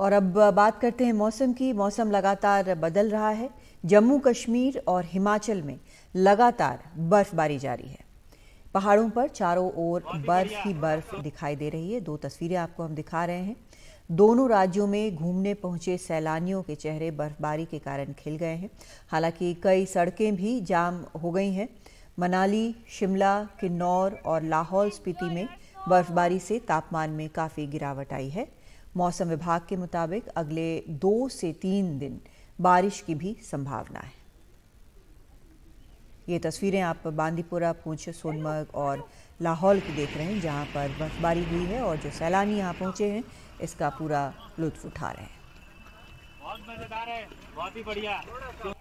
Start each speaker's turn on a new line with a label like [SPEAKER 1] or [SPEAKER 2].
[SPEAKER 1] और अब बात करते हैं मौसम की मौसम लगातार बदल रहा है जम्मू कश्मीर और हिमाचल में लगातार बर्फबारी जारी है पहाड़ों पर चारों ओर बर्फ ही बर्फ दिखाई दे रही है दो तस्वीरें आपको हम दिखा रहे हैं दोनों राज्यों में घूमने पहुंचे सैलानियों के चेहरे बर्फबारी के कारण खिल गए हैं हालांकि कई सड़कें भी जाम हो गई हैं मनाली शिमला किन्नौर और लाहौल स्पीति में बर्फबारी से तापमान में काफ़ी गिरावट आई है मौसम विभाग के मुताबिक अगले दो से तीन दिन बारिश की भी संभावना है ये तस्वीरें आप बांदीपुरा पूंछ सोनमर्ग और लाहौल की देख रहे हैं जहां पर बर्फबारी हुई है और जो सैलानी यहाँ पहुंचे हैं इसका पूरा लुत्फ उठा रहे हैं
[SPEAKER 2] बहुत मज़ेदार है बहुत ही बढ़िया